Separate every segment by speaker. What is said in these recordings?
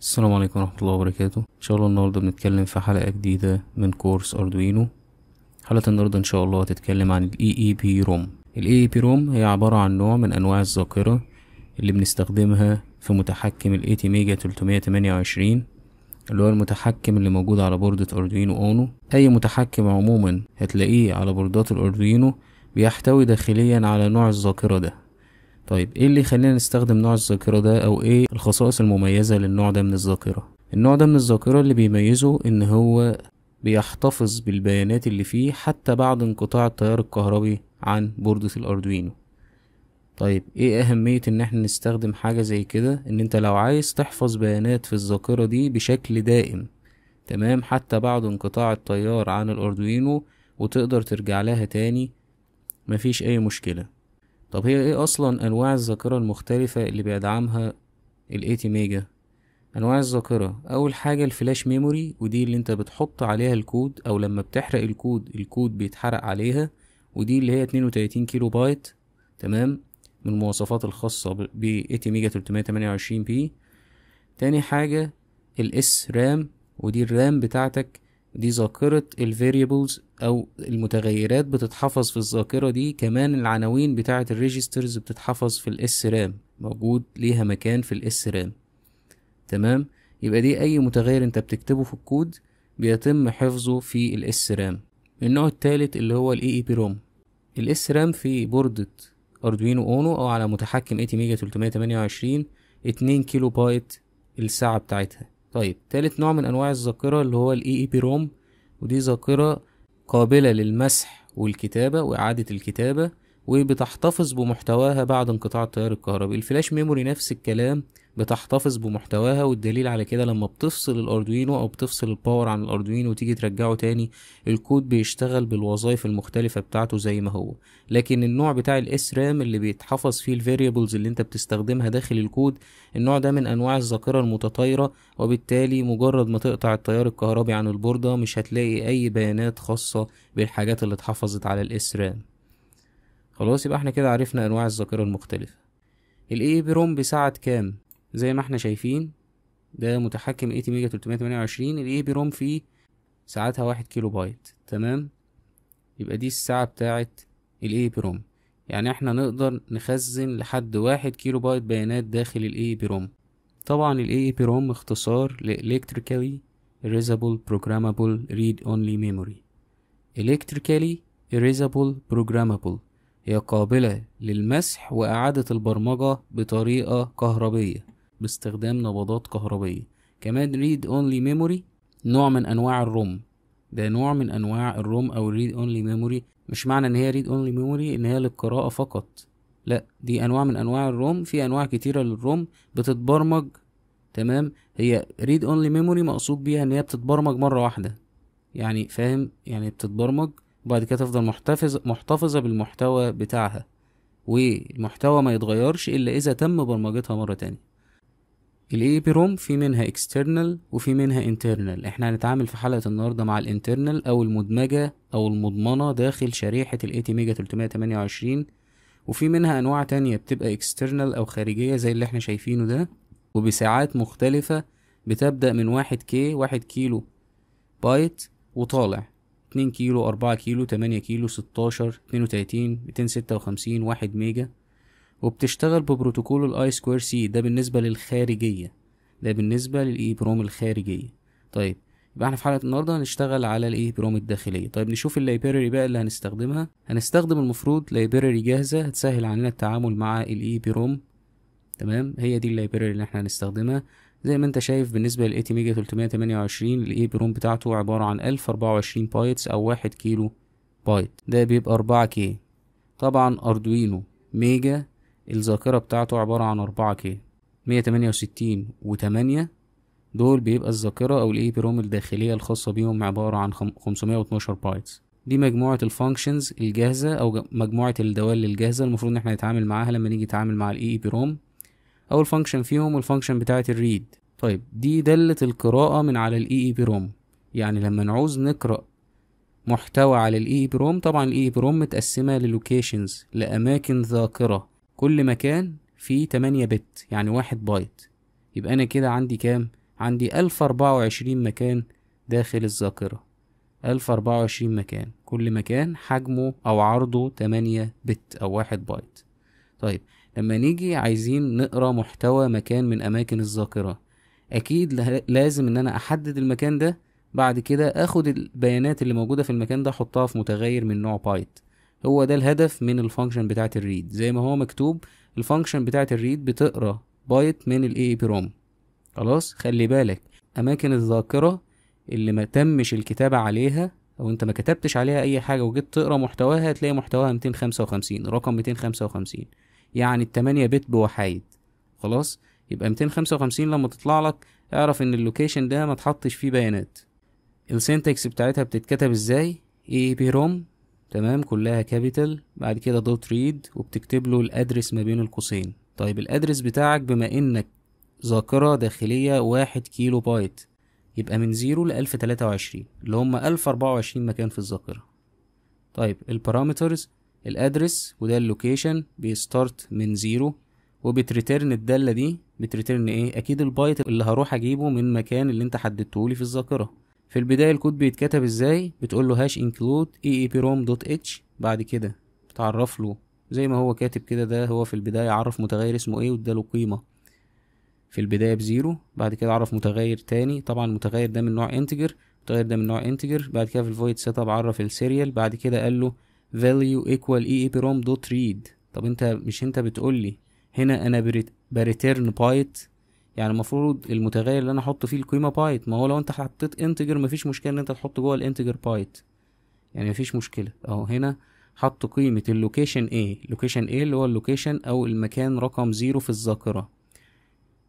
Speaker 1: السلام عليكم ورحمة الله وبركاته إن شاء الله النهاردة بنتكلم في حلقة جديدة من كورس أردوينو حلقة النهاردة إن شاء الله هتتكلم عن الـ EEP ROM الـ EEP ROM هي عبارة عن نوع من أنواع الذاكرة اللي بنستخدمها في متحكم الـ 80 328 اللي هو المتحكم اللي موجود على بوردة أردوينو أونو أي متحكم عموما هتلاقيه على بوردات الأردوينو بيحتوي داخليا على نوع الذاكرة ده طيب ايه اللي يخلينا نستخدم نوع الذاكرة ده او ايه الخصائص المميزة للنوع ده من الذاكرة النوع ده من الذاكرة اللي بيميزه ان هو بيحتفظ بالبيانات اللي فيه حتى بعد انقطاع التيار الكهربي عن بوردة الاردوينو طيب ايه اهمية ان احنا نستخدم حاجة زي كده ان انت لو عايز تحفظ بيانات في الذاكرة دي بشكل دائم تمام حتى بعد انقطاع التيار عن الاردوينو وتقدر ترجع لها تاني مفيش اي مشكله طب هي ايه اصلا انواع الذاكرة المختلفة اللي بيدعمها الاي تي ميجا انواع الذاكرة اول حاجة الفلاش ميموري ودي اللي انت بتحط عليها الكود او لما بتحرق الكود الكود بيتحرق عليها ودي اللي هي 32 كيلو بايت تمام من المواصفات الخاصة بـ تي ميجا 328 بي تاني حاجة الاس رام ودي الرام بتاعتك دي ذاكرة الفاريبلز او المتغيرات بتتحفظ في الذاكره دي كمان العناوين بتاعه الريجسترز بتتحفظ في الاس رام موجود ليها مكان في الاس رام تمام يبقى دي اي متغير انت بتكتبه في الكود بيتم حفظه في الاس رام النوع الثالث اللي هو الاي اي بي روم الاس رام في بوردة اردوينو اونو او على متحكم تي ميجا 328 2 كيلو بايت الساعه بتاعتها طيب تالت نوع من انواع الذاكره اللي هو الاي اي بي روم ودي ذاكره قابلة للمسح والكتابة وإعادة الكتابة وبتحتفظ بمحتواها بعد انقطاع التيار الكهربي الفلاش ميموري نفس الكلام بتحتفظ بمحتواها والدليل على كده لما بتفصل الاردوينو او بتفصل الباور عن الاردوينو وتيجي ترجعه تاني الكود بيشتغل بالوظائف المختلفة بتاعته زي ما هو لكن النوع بتاع الاس رام اللي بيتحفظ فيه الفاريبلز اللي انت بتستخدمها داخل الكود النوع ده من انواع الذاكرة المتطايرة وبالتالي مجرد ما تقطع التيار الكهربي عن البوردة مش هتلاقي اي بيانات خاصة بالحاجات اللي اتحفظت على الاس رام خلاص يبقى احنا كده عرفنا انواع الذاكرة المختلفة الاي بروم بساعة كام زي ما احنا شايفين ده متحكم اي تي ميجا 328 الاي بي روم فيه ساعتها واحد كيلو بايت تمام يبقى دي الساعة بتاعة الاي بي روم يعني احنا نقدر نخزن لحد واحد كيلو بايت بيانات داخل الاي بي روم طبعا الاي بي روم اختصار لإلكتريكالي Erasable Programmable Read Only Memory Electrically Erasable Programmable هي قابلة للمسح وإعادة البرمجة بطريقة كهربية باستخدام نبضات كهربية كمان ريد اونلي ميموري نوع من انواع الروم ده نوع من انواع الروم او ريد اونلي ميموري مش معنى ان هي ريد اونلي ميموري ان هي للقراءة فقط لا دي انواع من انواع الروم في انواع كتيرة للروم بتتبرمج تمام هي ريد اونلي ميموري مقصود بيها ان هي بتتبرمج مرة واحدة يعني فاهم يعني بتتبرمج وبعد كده تفضل محتفظ محتفظة بالمحتوى بتاعها والمحتوى ما يتغيرش الا اذا تم برمجتها مرة تانية الاي بي روم في منها اكسترنال وفي منها انترنال احنا هنتعامل في حلقه النهارده مع الانترنال او المدمجه او المضمنه داخل شريحه الاي تي ميجا 328 وفي منها انواع تانية بتبقى اكسترنال او خارجيه زي اللي احنا شايفينه ده وبساعات مختلفه بتبدا من 1 كي 1 كيلو بايت وطالع 2 كيلو 4 كيلو 8 كيلو 16 32 256 1 ميجا وبتشتغل ببروتوكول الاي سكوير سي ده بالنسبة للخارجية ده بالنسبة للاي بروم الخارجية طيب يبقى احنا في حلقة النهاردة هنشتغل على الاي بروم الداخلية طيب نشوف اللايبراري بقى اللي هنستخدمها هنستخدم المفروض لايبراري جاهزة هتسهل علينا التعامل مع الاي بروم تمام هي دي اللايبراري اللي احنا هنستخدمها زي ما انت شايف بالنسبة لل 80 ميجا 328 الاي بروم بتاعته عبارة عن 1024 بايتس او 1 كيلو بايت ده بيبقى 4 كي طبعا اردوينو ميجا الذاكرة بتاعته عبارة عن أربعة كي مية تمانية وستين وتمانية دول بيبقى الذاكرة أو الإي بي روم الداخلية الخاصة بيهم عبارة عن خمسمية واتناشر بايتس دي مجموعة الفانكشنز الجاهزة أو مجموعة الدوال الجاهزة المفروض إن احنا نتعامل معاها لما نيجي نتعامل مع الإي بي روم أول فانكشن فيهم الفانكشن بتاعة الريد طيب دي دالة القراءة من على الإي إي بي روم يعني لما نعوز نقرأ محتوى على الاي بروم طبعا الاي بروم متقسمه للوكيشنز لاماكن ذاكره كل مكان فيه 8 بت يعني واحد بايت يبقى أنا كده عندي كام؟ عندي 1024 مكان داخل الذاكرة 1024 مكان كل مكان حجمه أو عرضه 8 بت أو واحد بايت طيب لما نيجي عايزين نقرا محتوى مكان من أماكن الذاكرة أكيد لازم إن أنا أحدد المكان ده بعد كده اخد البيانات اللي موجودة في المكان ده احطها في متغير من نوع بايت هو ده الهدف من الفانكشن بتاعه الريد زي ما هو مكتوب الفانكشن بتاعه الريد بتقرا بايت من الاي اي بي روم خلاص خلي بالك اماكن الذاكره اللي ما تمش الكتابه عليها او انت ما كتبتش عليها اي حاجه وجيت تقرا محتواها هتلاقي محتواها 255 رقم 255 يعني ال 8 بت بوحايد خلاص يبقى 255 لما تطلع لك اعرف ان اللوكيشن ده ما تحطش فيه بيانات السنتكس بتاعتها بتتكتب ازاي اي بي روم تمام كلها كابيتال بعد كده دوت ريد وبتكتب له الادرس ما بين القوسين طيب الادرس بتاعك بما انك ذاكرة داخلية واحد كيلو بايت يبقى من زيرو لألف تلاتة وعشرين اللي هما ألف أربعة وعشرين مكان في الذاكرة طيب البارامترز الادرس وده اللوكيشن بيستارت من زيرو وبتريترن الدالة دي بتريترن ايه اكيد البايت اللي هروح اجيبه من مكان اللي انت حددتهولي في الذاكرة في البداية الكود بيتكتب ازاي بتقول له هاش include eeprom.h بعد كده بتعرف له زي ما هو كاتب كده ده هو في البداية عرف متغير اسمه ايه واداله قيمة في البداية بزيرو بعد كده عرف متغير تاني طبعا المتغير ده من نوع انتجر المتغير ده من نوع انتجر بعد كده في الفويد سيت اب عرف السيريال بعد كده قال له value equal eeprom.read طب انت مش انت بتقول لي هنا انا بريتيرن بايت يعني المفروض المتغير اللي انا احط فيه القيمه بايت ما هو لو انت حطيت انتجر مفيش مشكله ان انت تحط جوه الانتجر بايت يعني مفيش مشكله اهو هنا حط قيمه اللوكيشن ايه لوكيشن ايه اللي هو اللوكيشن او المكان رقم زيرو في الذاكره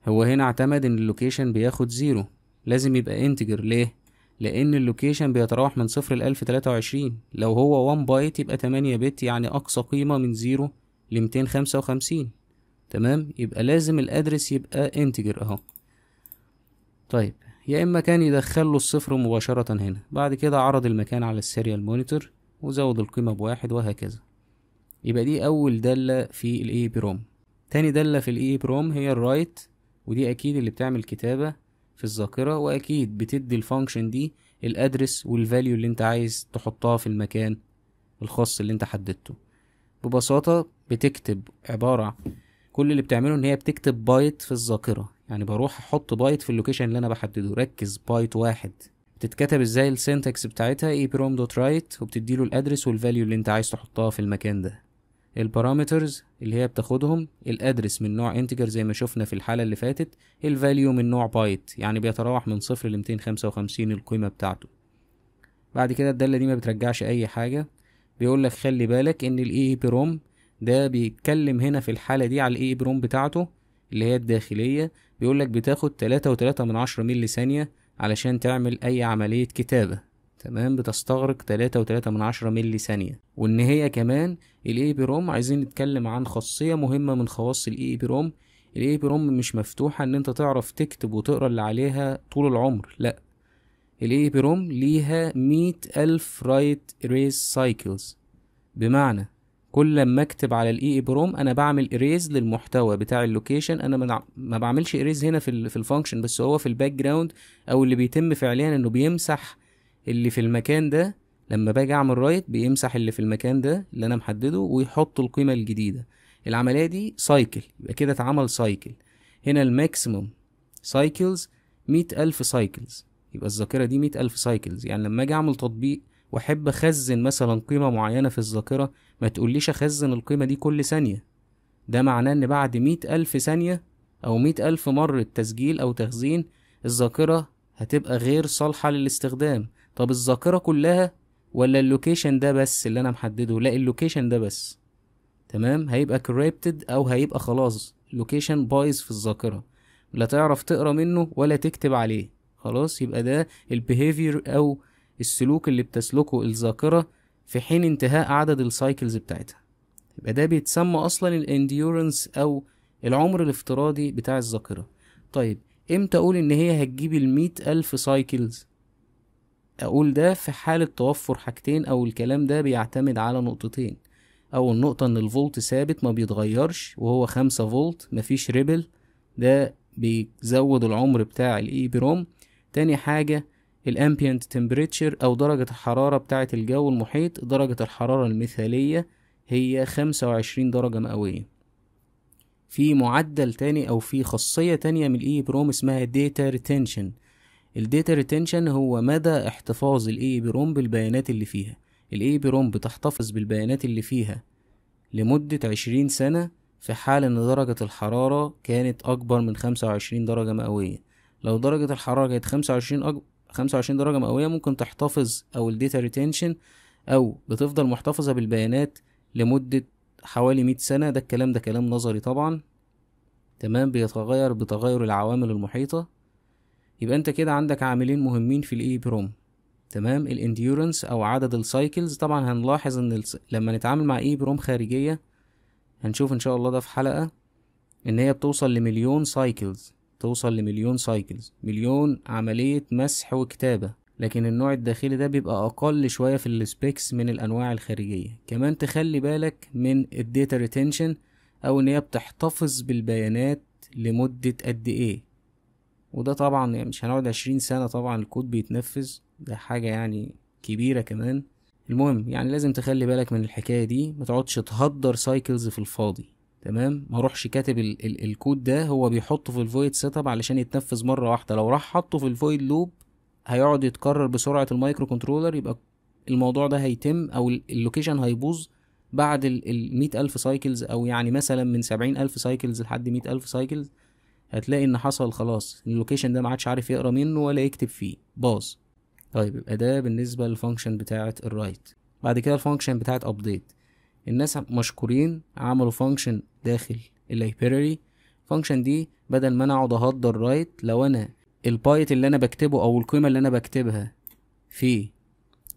Speaker 1: هو هنا اعتمد ان اللوكيشن بياخد زيرو لازم يبقى انتجر ليه لان اللوكيشن بيتراوح من صفر لألف تلاتة وعشرين لو هو 1 بايت يبقى 8 بت يعني اقصى قيمه من زيرو لميتين خمسة وخمسين تمام يبقى لازم الادرس يبقى انتجر اهو طيب يا اما كان يدخل له الصفر مباشرة هنا بعد كده عرض المكان على السيريال مونيتور وزود القيمة بواحد وهكذا يبقى دي اول دالة في الاي بروم تاني دالة في الاي بروم هي الرايت ودي اكيد اللي بتعمل كتابة في الذاكرة واكيد بتدي الفانكشن دي الادرس والفاليو اللي انت عايز تحطها في المكان الخاص اللي انت حددته ببساطة بتكتب عبارة كل اللي بتعمله ان هي بتكتب بايت في الذاكره يعني بروح احط بايت في اللوكيشن اللي انا بحدده ركز بايت واحد بتتكتب ازاي السنتكس بتاعتها دوت وبتدي وبتديله الادرس والفاليو اللي انت عايز تحطها في المكان ده البارامترز اللي هي بتاخدهم الادرس من نوع انتجر زي ما شفنا في الحاله اللي فاتت الفاليو من نوع بايت يعني بيتراوح من صفر ل 255 القيمه بتاعته بعد كده الداله دي ما بترجعش اي حاجه بيقول لك خلي بالك ان الاي بروم ده بيتكلم هنا في الحالة دي على الاي بروم بتاعته اللي هي الداخلية بيقولك بتاخد تلاتة وتلاتة من عشرة ملي ثانية علشان تعمل أي عملية كتابة تمام بتستغرق تلاتة وتلاتة من عشرة ملي ثانية وإن هي كمان الاي بروم عايزين نتكلم عن خاصية مهمة من خواص الاي بروم الاي مش مفتوحة إن أنت تعرف تكتب وتقرا اللي عليها طول العمر لأ الاي بروم ليها مية ألف رايت ريس سايكلز بمعنى كل لما اكتب على الاي بروم انا بعمل اريز للمحتوى بتاع اللوكيشن انا ما بعملش اريز هنا في في الفانكشن بس هو في الباك جراوند او اللي بيتم فعليا انه بيمسح اللي في المكان ده لما باجي اعمل رايت بيمسح اللي في المكان ده اللي انا محدده ويحط القيمه الجديده العمليه دي سايكل يبقى كده اتعمل سايكل هنا الماكسيموم سايكلز 100000 سايكلز يبقى الذاكرة دي 100000 سايكلز يعني لما أجي أعمل تطبيق واحب اخزن مثلا قيمه معينه في الذاكره ما تقوليش اخزن القيمه دي كل ثانيه ده معناه ان بعد مئة الف ثانيه او مئة الف مره تسجيل او تخزين الذاكره هتبقى غير صالحه للاستخدام طب الذاكره كلها ولا اللوكيشن ده بس اللي انا محدده لا اللوكيشن ده بس تمام هيبقى كريبتد او هيبقى خلاص لوكيشن بايظ في الذاكره لا تعرف تقرا منه ولا تكتب عليه خلاص يبقى ده البيهيفير او السلوك اللي بتسلكه الذاكرة في حين انتهاء عدد السايكلز بتاعتها يبقى ده بيتسمى أصلا الانديورنس أو العمر الافتراضي بتاع الذاكرة طيب امتى اقول ان هي هتجيب المية الف سايكلز اقول ده في حالة توفر حاجتين او الكلام ده بيعتمد على نقطتين اول نقطة ان الفولت ثابت ما بيتغيرش وهو خمسة فولت مفيش ريبل ده بيزود العمر بتاع الاي e تاني حاجة الامبيانت تمبريتشر او درجة الحرارة بتاعة الجو المحيط درجة الحرارة المثالية هي خمسة وعشرين درجة مئوية في معدل تاني او في خاصية تانية من الاي بروم اسمها داتا ريتنشن الداتا ريتنشن هو مدى احتفاظ الاي بروم بالبيانات اللي فيها الاي بروم بتحتفظ بالبيانات اللي فيها لمدة عشرين سنة في حال ان درجة الحرارة كانت اكبر من خمسة وعشرين درجة مئوية لو درجة الحرارة كانت خمسة وعشرين 25 درجة مئوية ممكن تحتفظ أو data retention أو بتفضل محتفظة بالبيانات لمدة حوالي 100 سنة ده الكلام ده كلام نظري طبعا تمام بيتغير بتغير العوامل المحيطة يبقى أنت كده عندك عاملين مهمين في الإي بروم تمام الانديورنس أو عدد السايكلز طبعا هنلاحظ إن لما نتعامل مع إي بروم خارجية هنشوف إن شاء الله ده في حلقة إن هي بتوصل لمليون سايكلز توصل لمليون سايكلز مليون عملية مسح وكتابة لكن النوع الداخلي ده بيبقى أقل شوية في السبيكس من الأنواع الخارجية كمان تخلي بالك من الديتا ريتنشن أو إن هي بتحتفظ بالبيانات لمدة قد إيه وده طبعا يعني مش هنقعد عشرين سنة طبعا الكود بيتنفذ ده حاجة يعني كبيرة كمان المهم يعني لازم تخلي بالك من الحكاية دي متقعدش تهدر سايكلز في الفاضي تمام ما اروحش كاتب ال ال الكود ده هو بيحطه في الفويد سيت اب علشان يتنفذ مره واحده لو راح حطه في الفويد لوب هيقعد يتكرر بسرعه المايكرو كنترولر يبقى الموضوع ده هيتم او اللوكيشن هيبوظ بعد ال 100000 سايكلز او يعني مثلا من 70000 سايكلز لحد 100000 سايكلز هتلاقي ان حصل خلاص اللوكيشن ده ما عادش عارف يقرا منه ولا يكتب فيه باظ طيب يبقى ده بالنسبه للفانكشن بتاعه الرايت بعد كده الفانكشن بتاعه ابديت الناس مشكورين عملوا فانكشن داخل اللايبراري الفانكشن دي بدل ما انا اقعد اهدر رايت لو انا البايت اللي انا بكتبه او القيمه اللي انا بكتبها في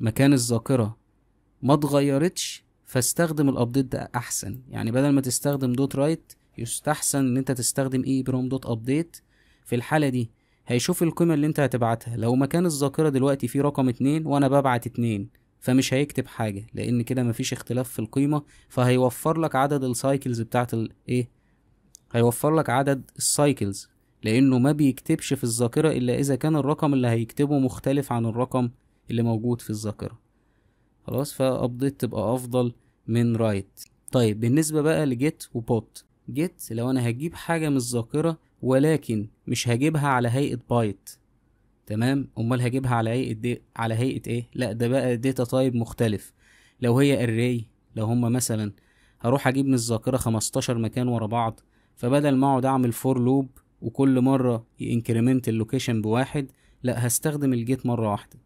Speaker 1: مكان الذاكره ما اتغيرتش فاستخدم الابديت ده احسن يعني بدل ما تستخدم دوت رايت يستحسن ان انت تستخدم اي بروم دوت ابديت في الحاله دي هيشوف القيمه اللي انت هتبعتها لو مكان الذاكره دلوقتي فيه رقم اتنين وانا ببعت اتنين فمش هيكتب حاجه لان كده مفيش اختلاف في القيمه فهيوفر لك عدد السايكلز بتاعت الايه هيوفر لك عدد السايكلز لانه ما بيكتبش في الذاكره الا اذا كان الرقم اللي هيكتبه مختلف عن الرقم اللي موجود في الذاكره خلاص فابديت تبقى افضل من رايت طيب بالنسبه بقى لجيت وبوت جيت لو انا هجيب حاجه من الذاكره ولكن مش هجيبها على هيئه بايت تمام امال هجيبها على هيئه على هيئه ايه لا ده بقى داتا تايب مختلف لو هي اري لو هما مثلا هروح اجيب من الذاكره 15 مكان ورا بعض فبدل ما اقعد اعمل فور لوب وكل مره انكريمنت اللوكيشن بواحد لا هستخدم الجيت مره واحده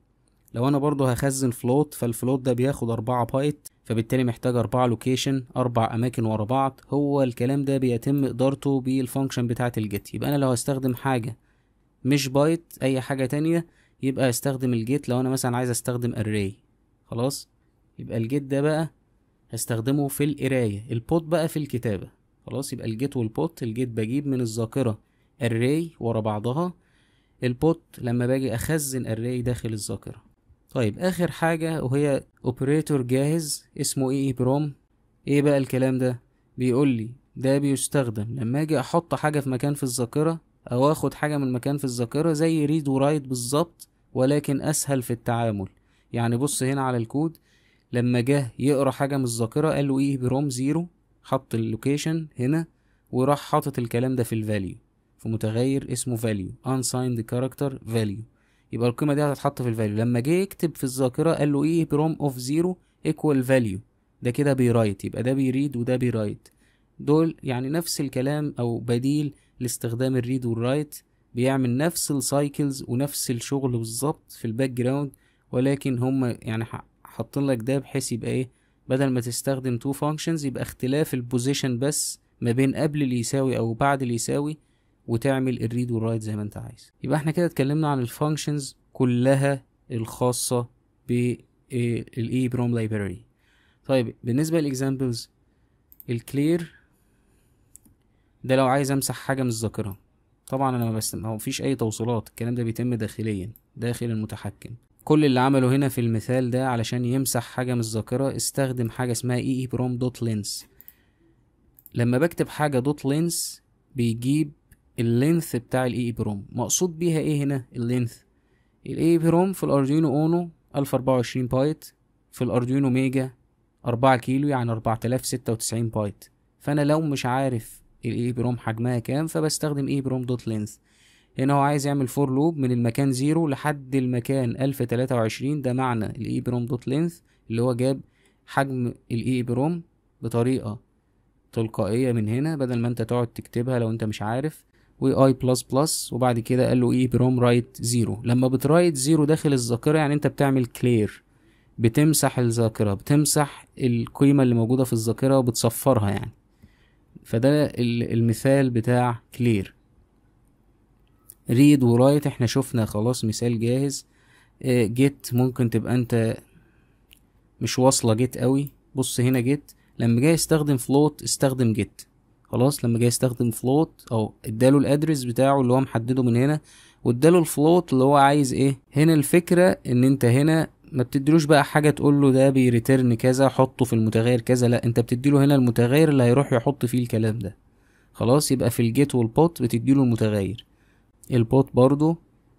Speaker 1: لو انا برضو هخزن فلوت فالفلوت ده بياخد أربعة بايت فبالتالي محتاج أربعة لوكيشن أربع أماكن ورا بعض هو الكلام ده بيتم إدارته بالفانكشن بتاعة الجيت يبقى أنا لو هستخدم حاجة مش بايت اي حاجة تانية يبقى استخدم الجيت لو انا مثلا عايز استخدم array خلاص يبقى الجيت ده بقى هستخدمه في القراية البوت بقى في الكتابة خلاص يبقى الجيت والبوت الجيت بجيب من الذاكرة array ورا بعضها البوت لما باجي اخزن array داخل الذاكرة طيب اخر حاجة وهي اوبريتور جاهز اسمه ايه بروم ايه بقى الكلام ده بيقول لي ده بيستخدم لما اجي احط حاجة في مكان في الذاكرة او اخد حاجة من مكان في الذاكرة زي ريد ورايت بالظبط ولكن اسهل في التعامل يعني بص هنا على الكود لما جه يقرا حاجة من الذاكرة قال له ايه بروم زيرو حط اللوكيشن هنا وراح حاطط الكلام ده في الفاليو في متغير اسمه فاليو unsigned character value يبقى القيمة دي هتتحط في الفاليو لما جه يكتب في الذاكرة قال له ايه بروم اوف زيرو ايكوال فاليو ده كده بيرايت يبقى ده بيريد وده بيرايت دول يعني نفس الكلام او بديل لاستخدام الريد والرايت بيعمل نفس السايكلز ونفس الشغل بالظبط في الباك جراوند ولكن هم يعني حاطين لك ده بحيث يبقى ايه بدل ما تستخدم تو فانكشنز يبقى اختلاف البوزيشن بس ما بين قبل اللي يساوي او بعد اللي يساوي وتعمل الريد والرايت زي ما انت عايز يبقى احنا كده اتكلمنا عن الفانكشنز كلها الخاصة بالاي بروم لايبراري طيب بالنسبة للاكزامبلز الكلير ده لو عايز امسح حاجه من الذاكره طبعا انا ما بس ما فيش اي توصيلات الكلام ده بيتم داخليا داخل المتحكم كل اللي عمله هنا في المثال ده علشان يمسح حاجه من الذاكره استخدم حاجه اسمها اي اي بروم دوت لينس لما بكتب حاجه دوت لينس بيجيب اللينث بتاع الاي اي بروم مقصود بيها ايه هنا اللينث الاي بروم e e في الاردوينو اونو 1024 بايت في الاردوينو ميجا 4 كيلو يعني 4096 بايت فانا لو مش عارف الاي بروم حجمها كام فبستخدم اي بروم دوت لينث هنا هو عايز يعمل فور لوب من المكان زيرو لحد المكان الف تلاتة وعشرين ده معنى الاي بروم دوت لينث اللي هو جاب حجم الاي بروم بطريقة تلقائية من هنا بدل ما انت تقعد تكتبها لو انت مش عارف واي بلس بلس وبعد كده قال له اي e بروم رايت زيرو لما بترايت زيرو داخل الذاكرة يعني انت بتعمل كلير بتمسح الذاكرة بتمسح القيمة اللي موجودة في الذاكرة وبتصفرها يعني فده المثال بتاع كلير ريد ورايت احنا شفنا خلاص مثال جاهز جيت آه، ممكن تبقى انت مش واصله جيت قوي بص هنا جيت لما جاي استخدم فلوت استخدم جيت خلاص لما جاي استخدم فلوت او اداله الادرس بتاعه اللي هو محدده من هنا واداله الفلوت اللي هو عايز ايه هنا الفكره ان انت هنا ما بتديلوش بقى حاجه تقول له ده بيريترن كذا حطه في المتغير كذا لا انت بتديله هنا المتغير اللي هيروح يحط فيه الكلام ده خلاص يبقى في الجيت والبوت بتديله المتغير البوت برضو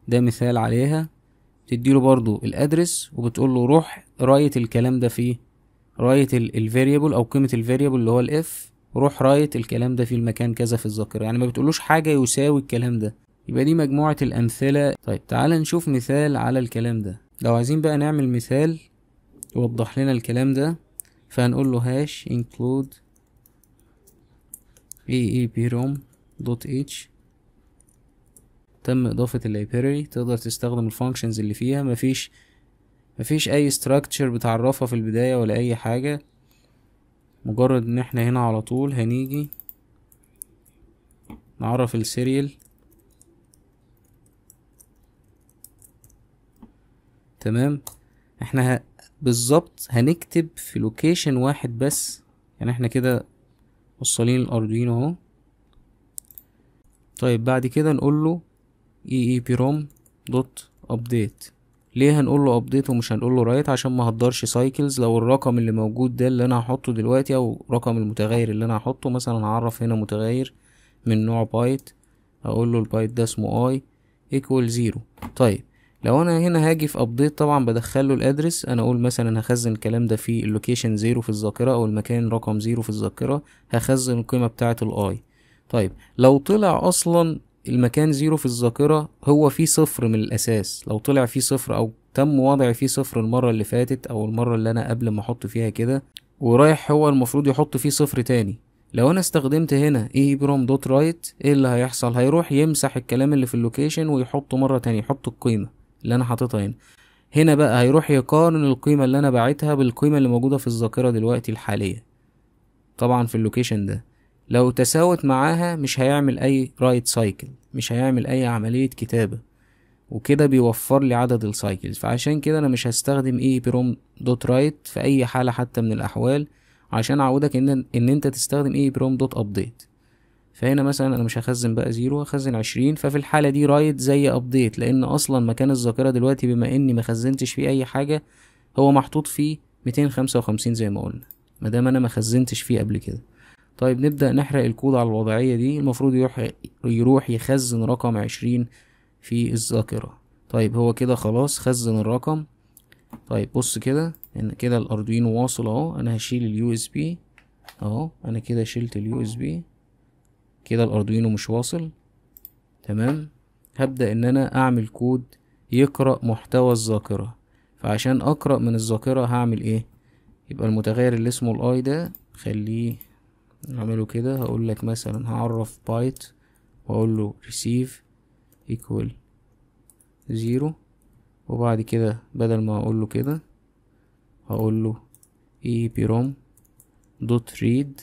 Speaker 1: ده مثال عليها بتديله برضو الادرس وبتقول له روح رايت الكلام ده في رايت الفاريبل او قيمه الفاريبل اللي هو الاف روح رايت الكلام ده في المكان كذا في الذاكره يعني ما بتقولوش حاجه يساوي الكلام ده يبقى دي مجموعه الامثله طيب تعال نشوف مثال على الكلام ده لو عايزين بقى نعمل مثال يوضح لنا الكلام ده فهنقول له هاش include eeprom دوت h تم اضافة اللايبراري تقدر تستخدم الفانكشنز اللي فيها مفيش مفيش اي ستراكتشر بتعرفها في البداية ولا اي حاجة مجرد ان احنا هنا على طول هنيجي نعرف السيريال تمام احنا بالظبط هنكتب في لوكيشن واحد بس يعني احنا كده وصلين الاردوينو اهو طيب بعد كده نقول له اي اي بي روم دوت ابديت ليه هنقول له ابديت ومش هنقول له رايت عشان ما هضرش سايكلز لو الرقم اللي موجود ده اللي انا هحطه دلوقتي او رقم المتغير اللي انا هحطه مثلا هعرف هنا متغير من نوع بايت اقول له البايت ده اسمه اي ايكوال زيرو طيب لو انا هنا هاجي في ابديت طبعا بدخله الادرس انا اقول مثلا هخزن الكلام ده في اللوكيشن زيرو في الذاكره او المكان رقم زيرو في الذاكره هخزن القيمه بتاعه الاي طيب لو طلع اصلا المكان زيرو في الذاكره هو فيه صفر من الاساس لو طلع فيه صفر او تم وضع فيه صفر المره اللي فاتت او المره اللي انا قبل ما احط فيها كده ورايح هو المفروض يحط فيه صفر تاني لو انا استخدمت هنا بروم دوت رايت ايه اللي هيحصل هيروح يمسح الكلام اللي في اللوكيشن ويحطه مره تانية يحط القيمه اللي انا حاططها هنا هنا بقى هيروح يقارن القيمة اللي انا باعتها بالقيمة اللي موجودة في الذاكرة دلوقتي الحالية طبعا في اللوكيشن ده لو تساوت معاها مش هيعمل اي رايت سايكل مش هيعمل اي عملية كتابة وكده بيوفر لي عدد السايكلز فعشان كده انا مش هستخدم اي بروم دوت رايت في اي حالة حتى من الاحوال عشان اعودك ان ان انت تستخدم اي بروم دوت ابديت فهنا مثلا انا مش هخزن بقى زيرو هخزن عشرين ففي الحالة دي رايت زي ابديت لان اصلا مكان الذاكرة دلوقتي بما اني ما خزنتش فيه اي حاجة هو محطوط فيه ميتين خمسة وخمسين زي ما قلنا مادام انا ما خزنتش فيه قبل كده طيب نبدأ نحرق الكود على الوضعية دي المفروض يروح يروح يخزن رقم عشرين في الذاكرة طيب هو كده خلاص خزن الرقم طيب بص كده ان كده الاردوينو واصل اهو انا هشيل اليو اس بي اهو انا كده شلت اليو اس بي كده الاردوينو مش واصل تمام هبدأ ان انا اعمل كود يقرأ محتوى الذاكرة فعشان اقرأ من الذاكرة هعمل ايه يبقى المتغير اللي اسمه الاي ده خليه نعمله كده هقول لك مثلا هعرف بايت واقول له ريسيف ايكوال zero وبعد كده بدل ما اقول له كده هقول له اي روم دوت ريد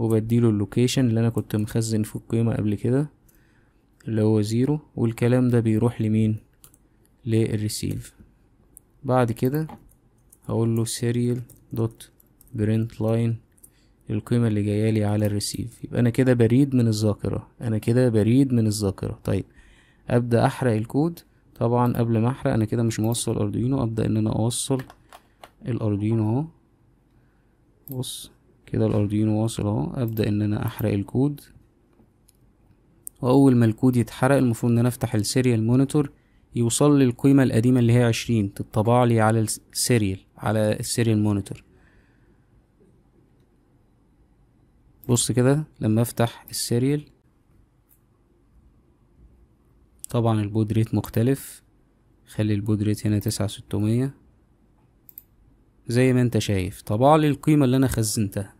Speaker 1: وبديله اللوكيشن اللي انا كنت مخزن في القيمة قبل كده اللي هو زيرو والكلام ده بيروح لمين للريسيف بعد كده هقول له سيريال دوت برنت لاين القيمة اللي جاية لي على الريسيف يبقى انا كده بريد من الذاكرة انا كده بريد من الذاكرة طيب ابدأ احرق الكود طبعا قبل ما احرق انا كده مش موصل اردوينو ابدأ ان انا اوصل الاردوينو اهو بص كده الاردوينو واصل اهو ابدأ ان انا احرق الكود واول ما الكود يتحرق المفروض ان انا افتح السيريال مونيتور يوصل لي القيمة القديمة اللي هي عشرين تطبع لي على السيريال على السيريال مونيتور بص كده لما افتح السيريال طبعا البود ريت مختلف خلي البود ريت هنا تسعة ستمية زي ما انت شايف طبع لي القيمة اللي انا خزنتها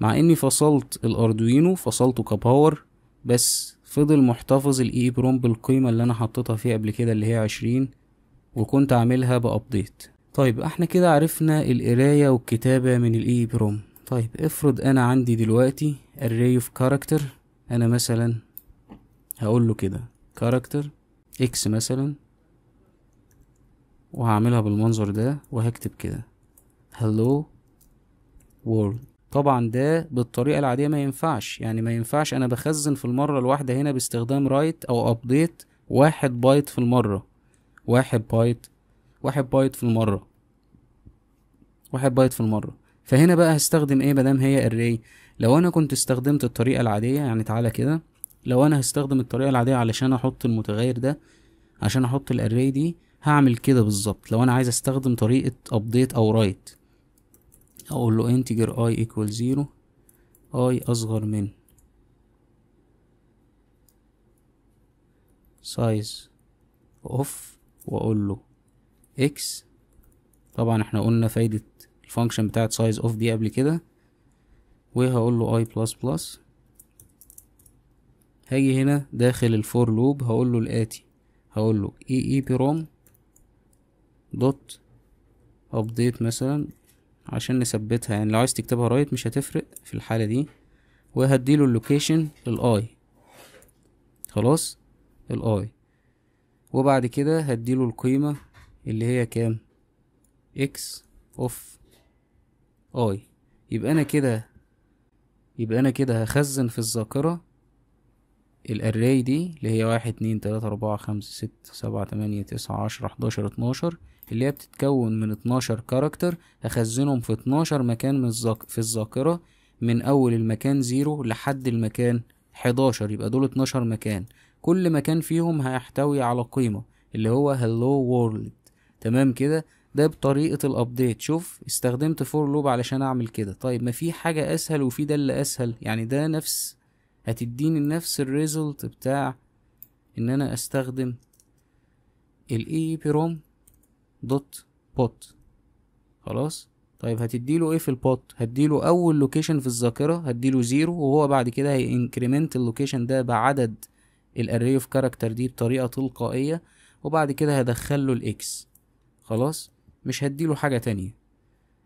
Speaker 1: مع اني فصلت الاردوينو فصلته كباور بس فضل محتفظ الاي بروم e e بالقيمة اللي انا حطيتها فيه قبل كده اللي هي عشرين وكنت عاملها بابديت طيب احنا كده عرفنا القراية والكتابة من الاي بروم e طيب افرض انا عندي دلوقتي array of character انا مثلا هقول له كده character x مثلا وهعملها بالمنظر ده وهكتب كده hello world طبعا ده بالطريقه العاديه ما ينفعش يعني ما ينفعش انا بخزن في المره الواحده هنا باستخدام رايت او ابديت واحد بايت في المره واحد بايت واحد بايت في المره واحد بايت في المره فهنا بقى هستخدم ايه مادام هي اري لو انا كنت استخدمت الطريقه العاديه يعني تعالى كده لو انا هستخدم الطريقه العاديه علشان احط المتغير ده عشان احط الاري دي هعمل كده بالظبط لو انا عايز استخدم طريقه ابديت او رايت اقول له integer i ايكوال زيرو i اصغر من size اوف واقول له x طبعا احنا قلنا فايدة الفانكشن بتاعت size اوف دي قبل كده وهقول له i بلس بلس هاجي هنا داخل الفور لوب هقول له الاتي هقول له اي اي بروم دوت ابديت مثلا عشان نثبتها يعني لو عايز تكتبها رايت مش هتفرق في الحالة دي وهديله اللوكيشن الاي خلاص الاي وبعد كده هديله القيمة اللي هي كام اكس اوف اي يبقى انا كده يبقى انا كده هخزن في الذاكرة الاراي دي اللي هي واحد اتنين تلاتة اربعة خمسة ستة سبعة تمانية تسعة عشرة حداشر اتناشر اللي هي بتتكون من 12 كاركتر هخزنهم في 12 مكان من الذاك في الذاكرة من أول المكان 0 لحد المكان 11 يبقى دول 12 مكان كل مكان فيهم هيحتوي على قيمة اللي هو hello world تمام كده ده بطريقة الابديت شوف استخدمت فور لوب علشان اعمل كده طيب ما في حاجة اسهل وفي ده اللي اسهل يعني ده نفس هتديني نفس الريزلت بتاع ان انا استخدم الاي بي روم دوت بوت خلاص طيب هتديله ايه في البوت هتديله اول لوكيشن في الذاكره هتديله زيرو وهو بعد كده هينكريمنت اللوكيشن ده بعدد الاري اوف كاركتر دي بطريقه تلقائيه وبعد كده هدخل له الاكس خلاص مش هديله حاجه تانية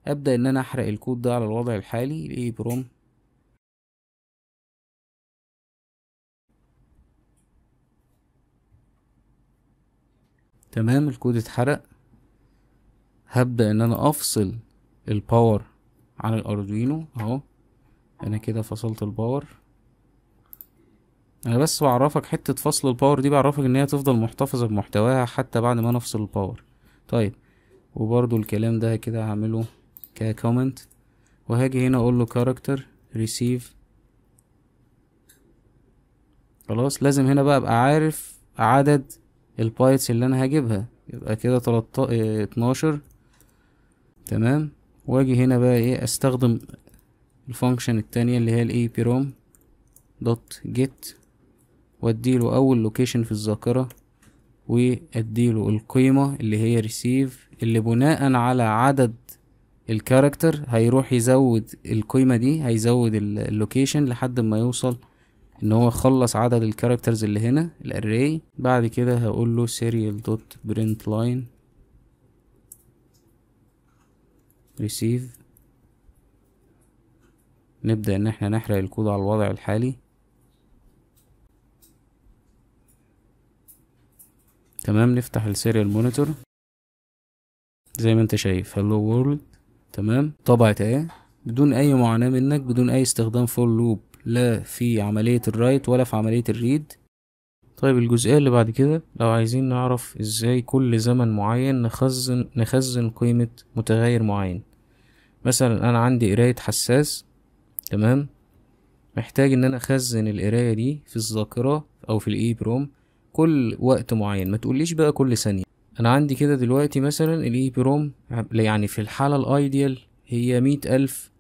Speaker 1: ابدا ان انا احرق الكود ده على الوضع الحالي الاي بروم تمام الكود اتحرق هبدأ ان انا افصل الباور عن الاردوينو اهو انا كده فصلت الباور انا بس بعرفك حتة فصل الباور دي بعرفك ان هي تفضل محتفظة بمحتواها حتى بعد ما انا افصل الباور طيب وبرضو الكلام ده كده هعمله ككومنت وهاجي هنا اقول له كاركتر ريسيف خلاص لازم هنا بقى ابقى عارف عدد البايتس اللي انا هجيبها يبقى كده 13 اتناشر تمام واجي هنا بقى ايه استخدم الفانكشن التانية اللي هي الاي بي روم دوت جيت واديله اول لوكيشن في الذاكرة واديله القيمة اللي هي ريسيف اللي بناء على عدد الكاركتر هيروح يزود القيمة دي هيزود اللوكيشن لحد ما يوصل ان هو خلص عدد الكاركترز اللي هنا الاري بعد كده هقول له serial dot print ريسيف نبدأ ان احنا نحرق الكود على الوضع الحالي تمام نفتح السيريال مونيتور زي ما انت شايف هلو وورلد تمام طبعت اهي بدون اي معاناة منك بدون اي استخدام فور لوب لا في عملية الرايت ولا في عملية الريد طيب الجزئية اللي بعد كده لو عايزين نعرف ازاي كل زمن معين نخزن نخزن قيمة متغير معين مثلا انا عندي قراية حساس تمام محتاج ان انا اخزن القراية دي في الذاكرة او في الاي بروم كل وقت معين ما تقوليش بقى كل ثانية انا عندي كده دلوقتي مثلا الاي بروم يعني في الحالة الايديال هي مية الف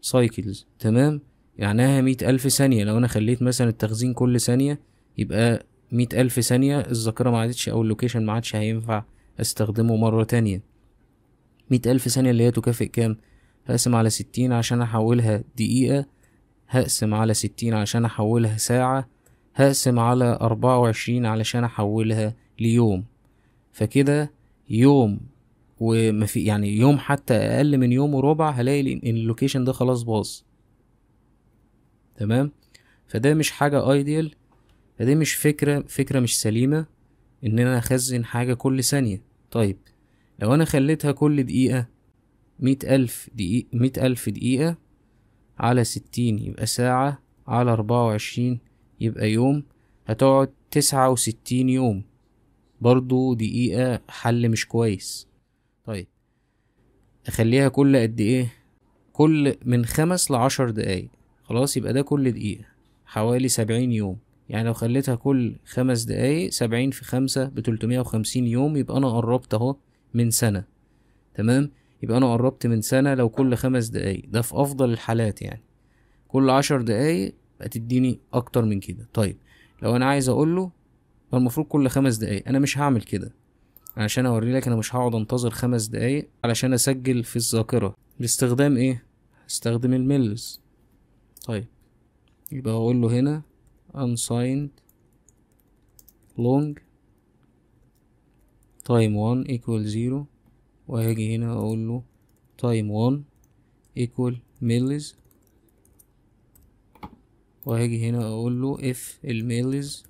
Speaker 1: سايكلز تمام يعنيها مية الف ثانية لو انا خليت مثلا التخزين كل ثانية يبقى مئة ألف ثانية الذاكرة ما عادتش أو اللوكيشن ما عادش هينفع استخدمه مرة تانية مئة ألف ثانية اللي هي تكافئ كام هقسم على ستين عشان أحولها دقيقة هقسم على ستين عشان أحولها ساعة هقسم على أربعة وعشرين علشان أحولها ليوم فكده يوم وما في يعني يوم حتى اقل من يوم وربع هلاقي ان اللوكيشن ده خلاص باظ تمام فده مش حاجه ايديال فدي مش فكرة فكرة مش سليمة إن أنا أخزن حاجة كل ثانية طيب لو أنا خليتها كل دقيقة مية ألف دقيقة مية ألف دقيقة على ستين يبقى ساعة على أربعة وعشرين يبقى يوم هتقعد تسعة وستين يوم برضو دقيقة حل مش كويس طيب أخليها كل قد إيه كل من خمس لعشر دقايق خلاص يبقى ده كل دقيقة حوالي سبعين يوم يعني لو خليتها كل خمس دقايق سبعين في خمسة بتلتمية وخمسين يوم يبقى أنا قربت أهو من سنة تمام يبقى أنا قربت من سنة لو كل خمس دقايق ده في أفضل الحالات يعني كل عشر دقايق هتديني تديني أكتر من كده طيب لو أنا عايز أقوله فالمفروض كل خمس دقايق أنا مش هعمل كده علشان أوري لك أنا مش هقعد أنتظر خمس دقايق علشان أسجل في الذاكرة باستخدام إيه؟ هستخدم الميلز طيب يبقى أقوله هنا unsigned long time 1 equal 0 وهاجي هنا اقول له time 1 equal millis وهاجي هنا اقول له if الميلز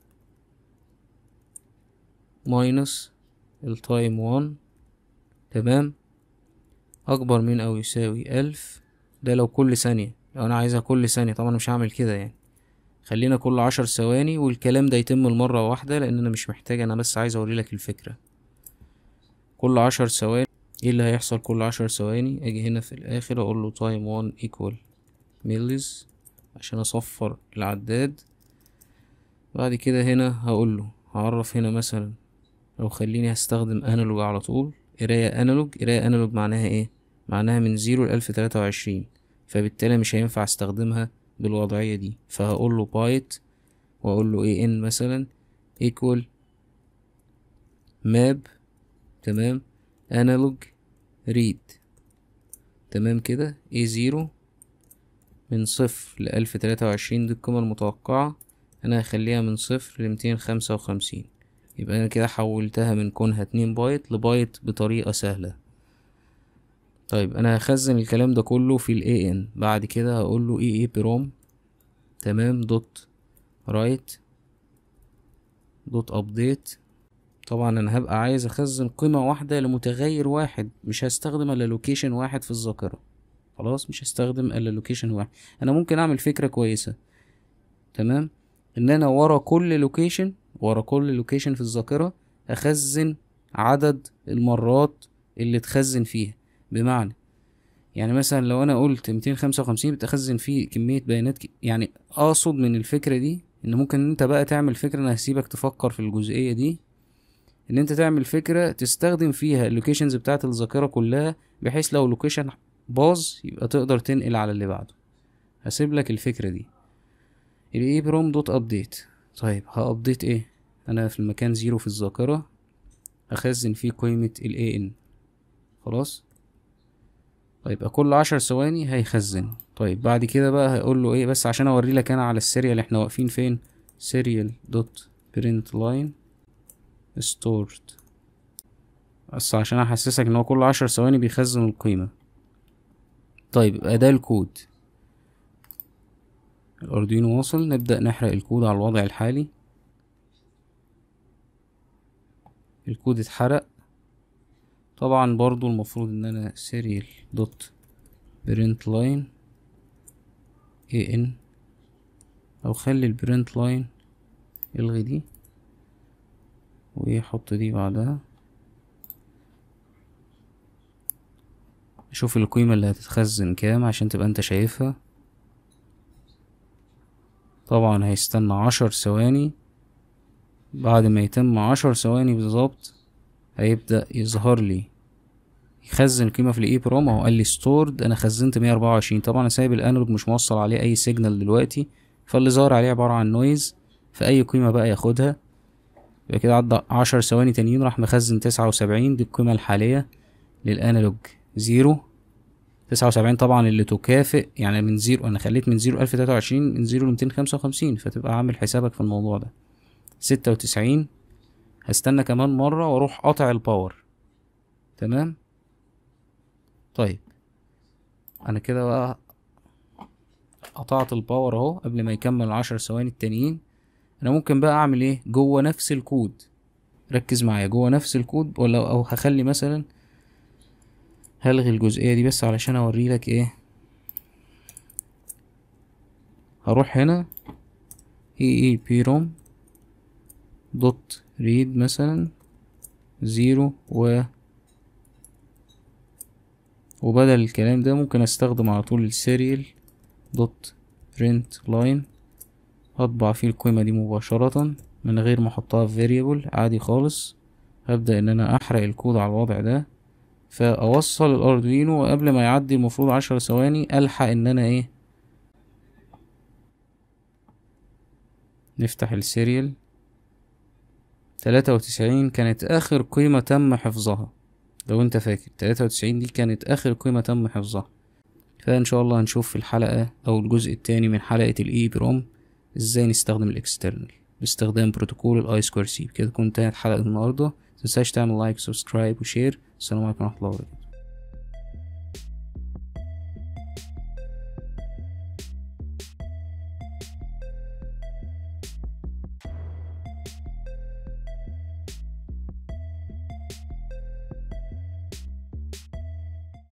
Speaker 1: minus التايم 1 تمام اكبر من او يساوي الف ده لو كل ثانية لو انا عايزها كل ثانية طبعا مش هعمل كده يعني خلينا كل عشر ثواني والكلام ده يتم المرة واحدة لأن أنا مش محتاج أنا بس عايز أوريلك الفكرة كل عشر ثواني ايه اللي هيحصل كل عشر ثواني اجي هنا في الاخر اقول له تايم 1 ايكوال ميلز عشان اصفر العداد بعد كده هنا هقول له هعرف هنا مثلا لو خليني هستخدم انالوج على طول قراية انالوج قراية انالوج معناها ايه معناها من زيرو لألف تلاتة وعشرين فبالتالي مش هينفع استخدمها بالوضعية دي فهقول له بايت واقول له إيه ان مثلا equal ماب تمام انالوج ريد تمام كده a زيرو من صفر لألف تلاتة وعشرين دي القيمة المتوقعة أنا هخليها من صفر لميتين خمسة وخمسين يبقى أنا كده حولتها من كونها اتنين بايت لبايت بطريقة سهلة طيب انا هخزن الكلام ده كله في الاي ان بعد كده هقول له اي اي بروم تمام دوت رايت دوت ابديت طبعا انا هبقى عايز اخزن قيمة واحدة لمتغير واحد مش هستخدم الا لوكيشن واحد في الذاكرة خلاص مش هستخدم الا لوكيشن واحد انا ممكن اعمل فكرة كويسة تمام ان انا ورا كل لوكيشن ورا كل لوكيشن في الذاكرة اخزن عدد المرات اللي اتخزن فيها بمعنى يعني مثلا لو انا قلت 255 بتخزن فيه كمية بيانات ك... يعني اقصد من الفكرة دي ان ممكن انت بقى تعمل فكرة انا هسيبك تفكر في الجزئية دي ان انت تعمل فكرة تستخدم فيها اللوكيشنز بتاعة الذاكرة كلها بحيث لو لوكيشن باظ يبقى تقدر تنقل على اللي بعده هسيب لك الفكرة دي الايه بروم دوت ابديت طيب هابديت ايه انا في المكان زيرو في الذاكرة اخزن فيه قيمة ال ان خلاص طيب كل عشر ثواني هيخزن طيب بعد كده بقى هيقول له ايه بس عشان اوري لك انا على السيريال احنا واقفين فين سيريال دوت برنت لاين ستورد بس عشان احسسك ان هو كل عشر ثواني بيخزن القيمه طيب يبقى ده الكود الاردوينو واصل نبدا نحرق الكود على الوضع الحالي الكود اتحرق طبعا برضو المفروض ان انا سيريال دوت برنت لاين اي ان او خلي البرنت لاين الغي دي وحط دي بعدها شوف القيمة اللي هتتخزن كام عشان تبقى انت شايفها طبعا هيستنى عشر ثواني بعد ما يتم عشر ثواني بالظبط هيبدأ يظهر لي يخزن قيمه في الاي بروم اهو قال لي ستورد انا خزنت 124 طبعا انا سايب الانالوج مش موصل عليه اي سيجنال دلوقتي فاللي ظاهر عليه عباره عن نويز فاي قيمه بقى ياخدها يبقى كده عدى 10 ثواني تانيين راح مخزن 79 دي القيمه الحاليه للانالوج زيرو تسعة وسبعين طبعا اللي تكافئ يعني من زيرو انا خليت من زيرو الف تلاتة وعشرين من زيرو لميتين خمسة وخمسين فتبقى عامل حسابك في الموضوع ده ستة وتسعين هستنى كمان مرة واروح قاطع الباور تمام طيب انا كده بقى قطعت الباور اهو قبل ما يكمل العشر ثواني التانيين انا ممكن بقى اعمل ايه جوه نفس الكود ركز معايا جوه نفس الكود ولا او هخلي مثلا هلغي الجزئية دي بس علشان اوريلك ايه هروح هنا اي اي بي روم دوت ريد مثلا زيرو و وبدل الكلام ده ممكن استخدم على طول السيريال دوت برنت لاين هطبع فيه القيمة دي مباشرة من غير ما احطها في فاريبل عادي خالص هبدأ ان انا احرق الكود على الوضع ده فاوصل الاردوينو وقبل ما يعدي المفروض عشر ثواني الحق ان انا ايه نفتح السيريال تلاتة وتسعين كانت اخر قيمة تم حفظها لو انت فاكر 93 دي كانت اخر قيمة تم حفظها فان شاء الله هنشوف في الحلقة او الجزء التاني من حلقة الاي بروم ازاي نستخدم الاكسترنال باستخدام بروتوكول الاي سكوير سي بكده تكون انتهت حلقة النهاردة متنساش تعمل لايك سبسكرايب وشير السلام عليكم ورحمة الله وبركاته